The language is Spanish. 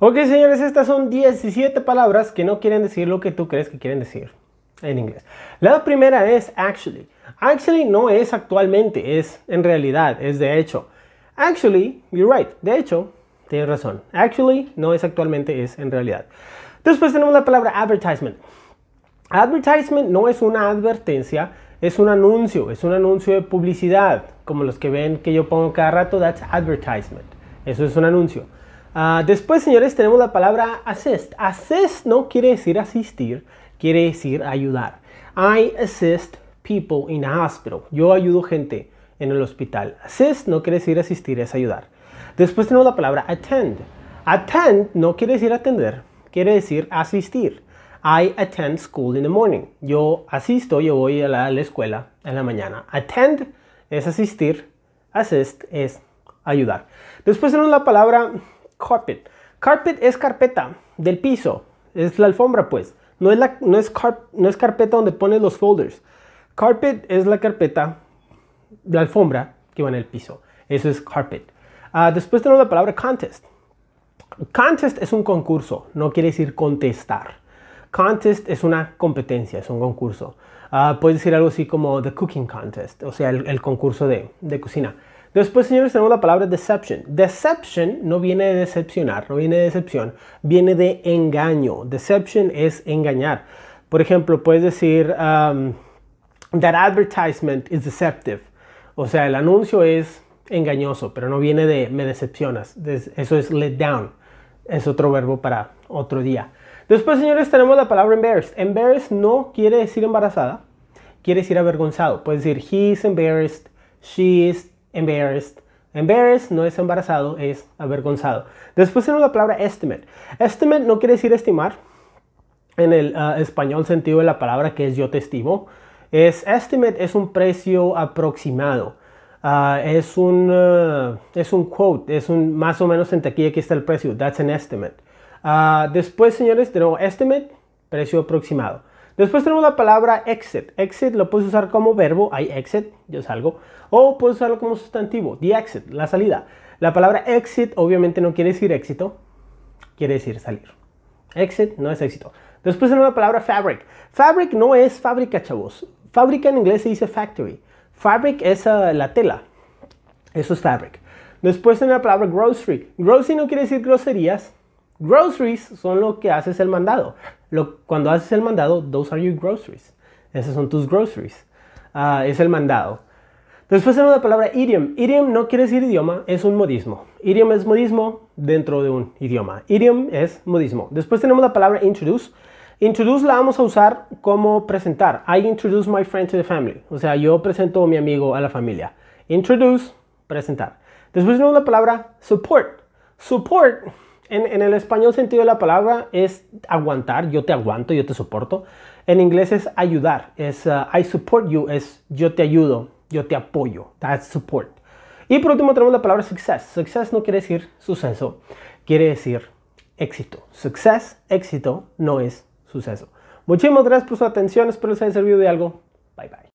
Ok, señores, estas son 17 palabras que no quieren decir lo que tú crees que quieren decir en inglés. La primera es actually. Actually no es actualmente, es en realidad, es de hecho. Actually, you're right. De hecho, tienes razón. Actually no es actualmente, es en realidad. Después tenemos la palabra advertisement. Advertisement no es una advertencia, es un anuncio, es un anuncio de publicidad, como los que ven que yo pongo cada rato, that's advertisement. Eso es un anuncio. Ah, después, señores, tenemos la palabra assist. Assist no quiere decir asistir, quiere decir ayudar. I assist people in a hospital. Yo ayudo gente en el hospital. Assist no quiere decir asistir, es ayudar. Después tenemos la palabra attend. Attend no quiere decir atender, quiere decir asistir. I attend school in the morning. Yo asisto, yo voy a la, a la escuela en la mañana. Attend es asistir, assist es ayudar. Después tenemos la palabra carpet. Carpet es carpeta del piso, es la alfombra pues. No es, la, no es, carpeta donde pones los folders. Carpet es la carpeta, la alfombra que va en el piso. Eso es carpet. Ah, después tenemos la palabra contest. Contest es un concurso, no quiere decir contestar. Contest es una competencia, es un concurso. puede ah, puedes decir algo así como the cooking contest, o sea, el, el concurso de, de cocina. Después, señores, tenemos la palabra deception. Deception no viene de decepcionar, no viene de decepción, viene de engaño. Deception es engañar. Por ejemplo, puedes decir, um, that advertisement is deceptive. O sea, el anuncio es engañoso, pero no viene de me decepcionas. Eso es let down. Es otro verbo para otro día. Después, señores, tenemos la palabra embarrassed. Embarrassed no quiere decir embarazada, quiere decir avergonzado. Puedes decir, he is embarrassed, she is embarrassed. Embarrassed no es embarazado, es avergonzado. Después tenemos la palabra estimate. Estimate no quiere decir estimar en el ah, español sentido de la palabra que es yo te estimo. Es estimate es un precio aproximado. Ah, es, un, ah, es un quote, es un más o menos en aquí y aquí está el precio. That's an estimate. después, señores, tenemos estimate, precio aproximado. Después tenemos la palabra exit. Exit lo puedes usar como verbo, I exit, yo salgo, o puedes usarlo como sustantivo, the exit, la salida. La palabra exit obviamente no quiere decir éxito, quiere decir salir. Exit no es éxito. Después tenemos la palabra fabric. Fabric no es fábrica, chavos. Fábrica en inglés se dice factory. Fabric es ah, la tela. Eso es fabric. Después tenemos la palabra grocery. Grocery no quiere decir groserías, Groceries son lo que haces el mandado. Lo, cuando haces el mandado, those are your groceries. esos son tus groceries. Ah, es el mandado. Después tenemos la palabra idiom. Idiom no quiere decir idioma, es un modismo. Idiom es modismo dentro de un idioma. Idiom es modismo. Después tenemos la palabra introduce. Introduce la vamos a usar como presentar. I introduce my friend to the family. O sea, yo presento a mi amigo a la familia. Introduce, presentar. Después tenemos la palabra support. Support en, el español sentido de la palabra es aguantar, yo te aguanto, yo te soporto. En inglés es ayudar, es uh, I support you, es yo te ayudo, yo te apoyo, that's support. Y por último tenemos la palabra success. Success no quiere decir suceso, quiere decir éxito. Success, éxito, no es suceso. Muchísimas gracias por su atención, espero les haya servido de algo. Bye bye.